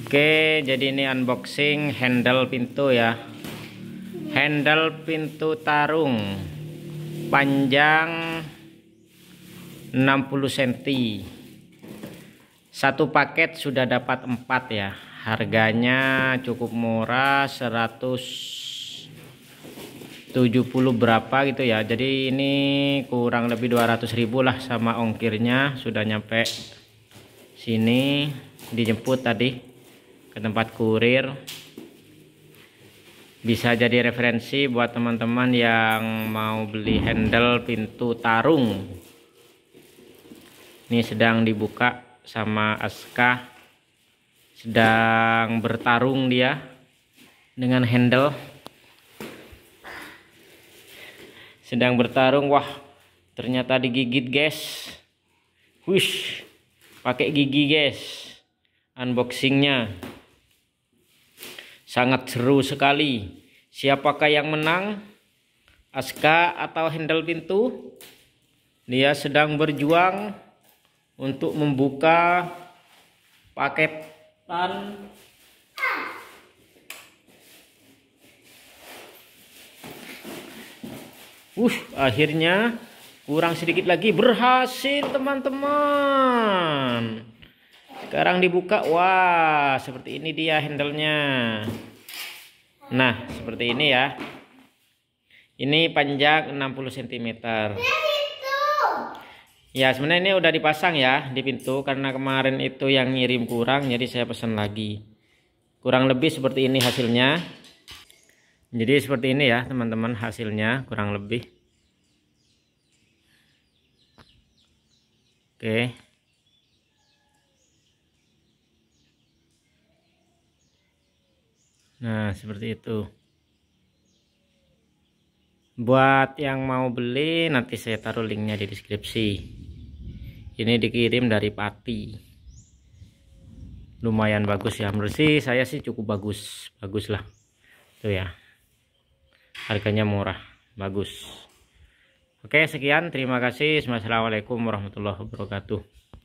Oke, jadi ini unboxing handle pintu ya. Handle pintu tarung panjang 60 cm. Satu paket sudah dapat 4 ya. Harganya cukup murah 170 berapa gitu ya. Jadi ini kurang lebih 200.000 lah sama ongkirnya sudah nyampe sini dijemput tadi ke tempat kurir bisa jadi referensi buat teman-teman yang mau beli handle pintu tarung ini sedang dibuka sama Aska sedang bertarung dia dengan handle sedang bertarung wah ternyata digigit guys wish pakai gigi guys unboxingnya sangat seru sekali siapakah yang menang aska atau handle pintu dia sedang berjuang untuk membuka paketan uh akhirnya Kurang sedikit lagi berhasil teman-teman. Sekarang dibuka. Wah, seperti ini dia handlenya. Nah, seperti ini ya. Ini panjang 60 cm. Ya, sebenarnya ini udah dipasang ya di pintu karena kemarin itu yang ngirim kurang jadi saya pesan lagi. Kurang lebih seperti ini hasilnya. Jadi seperti ini ya, teman-teman hasilnya kurang lebih. Oke. Nah, seperti itu. Buat yang mau beli nanti saya taruh linknya di deskripsi. Ini dikirim dari Pati. Lumayan bagus ya menurut sih saya sih cukup bagus. Bagus lah. Tuh ya. Harganya murah, bagus. Oke, sekian. Terima kasih. Wassalamualaikum warahmatullahi wabarakatuh.